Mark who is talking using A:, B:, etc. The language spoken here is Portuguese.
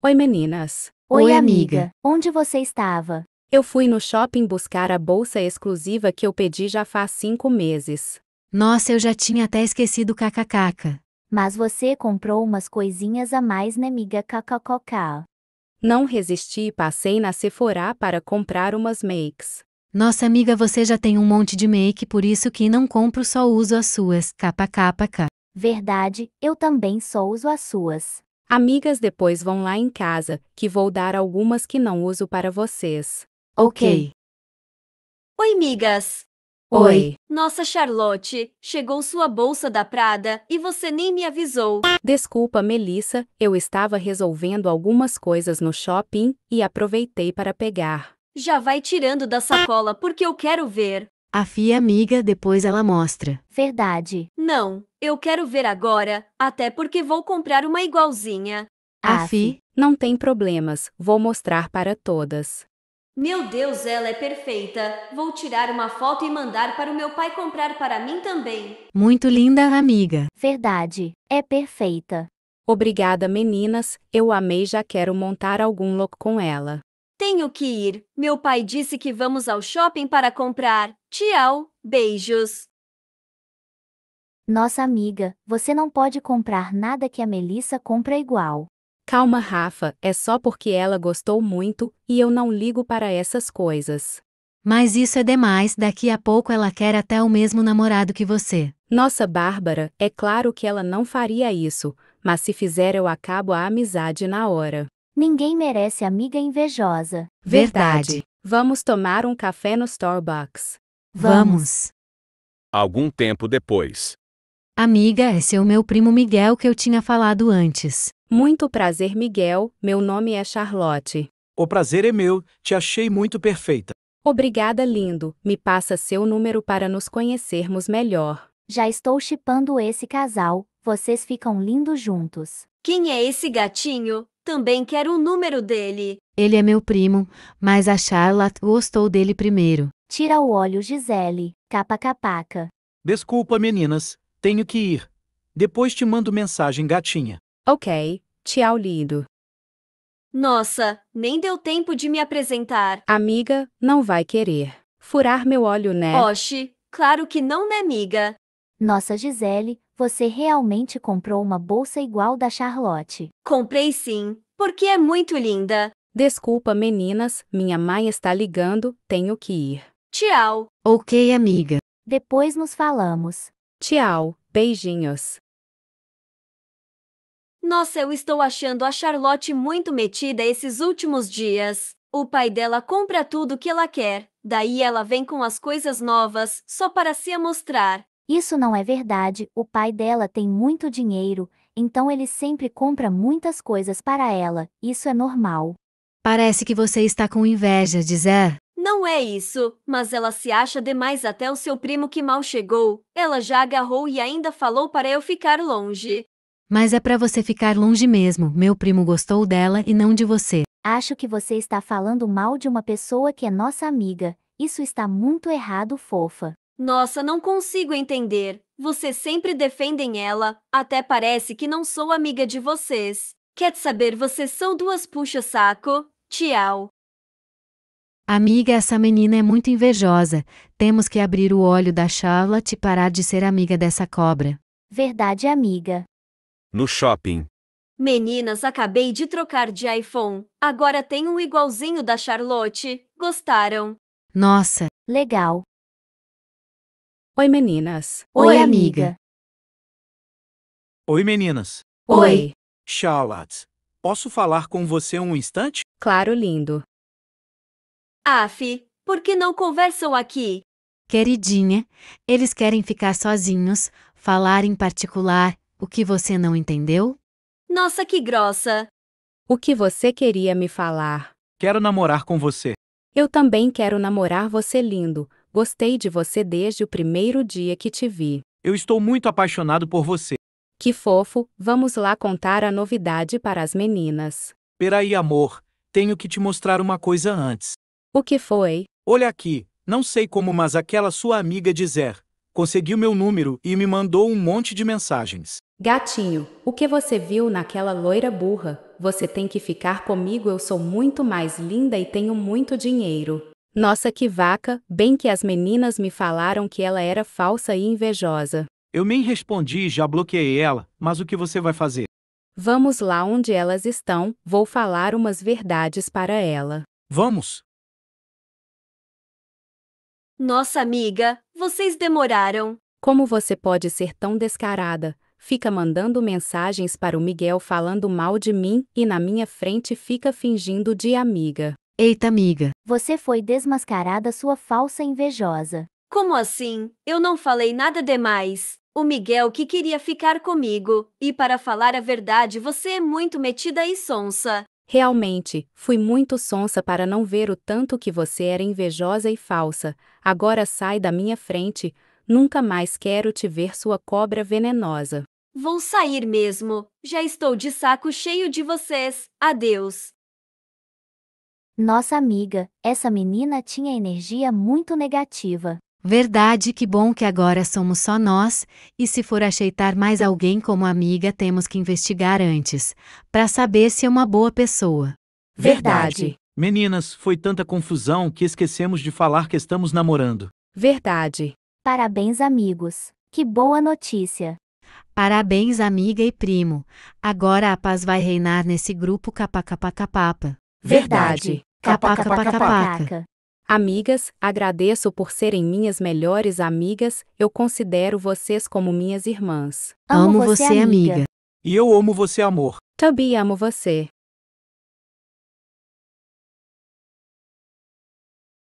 A: Oi meninas. Oi, Oi amiga. amiga. Onde você estava? Eu fui no shopping buscar a bolsa exclusiva que eu pedi já faz cinco meses.
B: Nossa, eu já tinha até esquecido
A: kkkk. Mas você comprou umas coisinhas a mais, né, amiga kkkk? Não resisti e passei na Sephora para comprar umas makes.
C: Nossa amiga, você já tem um monte de make, por isso que não compro, só uso as suas, kkkk.
A: Verdade, eu também só uso as suas. Amigas depois vão lá em casa, que vou dar algumas que não uso para vocês. Ok.
D: Oi, migas. Oi. Nossa Charlotte, chegou sua bolsa da
A: Prada e você nem me avisou. Desculpa, Melissa, eu estava resolvendo algumas coisas no shopping e aproveitei para pegar.
D: Já vai tirando da sacola porque eu quero ver.
A: A Fia é amiga depois ela mostra.
D: Verdade. Não, eu quero ver agora, até porque vou comprar uma igualzinha.
C: A Fi,
A: não tem problemas, vou mostrar para todas.
D: Meu Deus, ela é perfeita. Vou tirar uma foto e mandar para o meu pai comprar para mim também.
A: Muito linda, amiga. Verdade, é perfeita. Obrigada, meninas. Eu amei, já quero montar algum look com ela.
D: Tenho que ir. Meu pai disse que vamos ao shopping para comprar. Tchau, beijos.
B: Nossa
A: amiga, você não pode comprar nada que a Melissa compra igual. Calma, Rafa, é só porque ela gostou muito e eu não ligo para essas coisas. Mas isso é demais, daqui a pouco ela quer até o mesmo namorado que você. Nossa, Bárbara, é claro que ela não faria isso, mas se fizer eu acabo a amizade na hora. Ninguém merece amiga invejosa. Verdade. Vamos tomar um café no Starbucks.
C: Vamos.
E: Algum tempo depois.
C: Amiga, esse é o meu primo Miguel que eu tinha falado antes. Muito prazer,
A: Miguel. Meu nome é Charlotte.
E: O prazer é meu, te achei muito perfeita.
A: Obrigada, lindo. Me passa seu número para nos conhecermos melhor. Já estou chipando esse casal, vocês ficam lindos juntos.
D: Quem é esse gatinho? Também quero o número dele.
C: Ele é meu primo, mas a Charlotte gostou dele primeiro.
B: Tira o óleo, Gisele. Capa capaca.
E: Desculpa, meninas. Tenho que ir. Depois te mando mensagem, gatinha.
B: Ok. Tchau, lindo.
D: Nossa, nem deu tempo de me apresentar.
A: Amiga, não vai querer furar meu óleo, né?
B: Oxi, claro que não, né, amiga? Nossa Gisele,
A: você realmente comprou uma bolsa igual da Charlotte? Comprei sim, porque é muito linda. Desculpa, meninas, minha mãe está ligando, tenho que ir. Tchau.
B: Ok, amiga.
A: Depois nos falamos. Tchau,
B: beijinhos.
D: Nossa, eu estou achando a Charlotte muito metida esses últimos dias. O pai dela compra tudo que ela quer, daí ela vem com as coisas novas, só para se amostrar.
B: Isso não é verdade, o pai dela tem muito dinheiro, então ele sempre compra muitas coisas para ela, isso é normal. Parece que você está com inveja, Zé.
D: Não é isso, mas ela se acha demais até o seu primo que mal chegou. Ela já agarrou e ainda falou para
B: eu ficar longe.
C: Mas é para você ficar longe mesmo. Meu primo gostou dela e
B: não de você. Acho que você está falando mal de uma pessoa que é nossa amiga. Isso está muito errado, fofa.
D: Nossa, não consigo entender. Vocês sempre defendem ela, até parece que não sou amiga de vocês. Quer saber, vocês são duas puxa-saco. Tchau.
C: Amiga, essa menina é muito invejosa. Temos que abrir o olho da Charlotte e parar de ser amiga dessa cobra.
D: Verdade, amiga.
C: No shopping.
D: Meninas, acabei de trocar de iPhone. Agora tem um igualzinho da Charlotte. Gostaram?
C: Nossa.
B: Legal. Oi, meninas. Oi, amiga.
E: Oi, meninas. Oi. Charlotte, posso falar com você um instante?
D: Claro, lindo. Af, por que não conversam
C: aqui? Queridinha, eles querem ficar sozinhos, falar em particular, o que você não entendeu?
A: Nossa, que grossa! O que você queria me falar?
C: Quero namorar com você.
A: Eu também quero namorar você, lindo. Gostei de você desde o primeiro dia que te vi.
E: Eu estou muito apaixonado por você.
A: Que fofo, vamos lá contar a novidade para as meninas.
E: Peraí, amor, tenho que te mostrar uma coisa antes.
A: O que foi?
E: Olha aqui, não sei como, mas aquela sua amiga dizer conseguiu meu número e me mandou um monte de mensagens.
A: Gatinho, o que você viu naquela loira burra? Você tem que ficar comigo, eu sou muito mais linda e tenho muito dinheiro. Nossa que vaca, bem que as meninas me falaram que ela era falsa e invejosa.
E: Eu nem respondi e já bloqueei ela, mas o que você vai fazer?
A: Vamos lá onde elas estão, vou falar umas verdades para ela. Vamos! Nossa amiga, vocês demoraram. Como você pode ser tão descarada? Fica mandando mensagens para o Miguel falando mal de mim e na minha frente fica fingindo de amiga.
B: Eita, amiga.
A: Você foi desmascarada, sua falsa
B: invejosa.
D: Como assim? Eu não falei nada demais. O Miguel que queria ficar comigo, e para falar a verdade, você é muito metida e sonsa.
A: Realmente, fui muito sonsa para não ver o tanto que você era invejosa e falsa. Agora sai da minha frente, nunca mais quero te ver sua cobra venenosa.
D: Vou sair mesmo, já estou de saco cheio de vocês. Adeus.
B: Nossa amiga, essa menina tinha energia muito
C: negativa. Verdade, que bom que agora somos só nós, e se for aceitar mais alguém como amiga, temos que investigar antes, para saber se é uma boa pessoa.
B: Verdade.
E: Meninas, foi tanta confusão que esquecemos de falar que estamos namorando.
B: Verdade. Parabéns, amigos. Que boa notícia.
C: Parabéns, amiga e primo. Agora a paz vai reinar nesse grupo capacapacapapa. Verdade. Capaca, capaca, capaca.
A: Amigas, agradeço por serem minhas melhores amigas, eu considero vocês como minhas irmãs. Amo você, amiga.
E: E eu amo você, amor.
A: Tobi, amo você.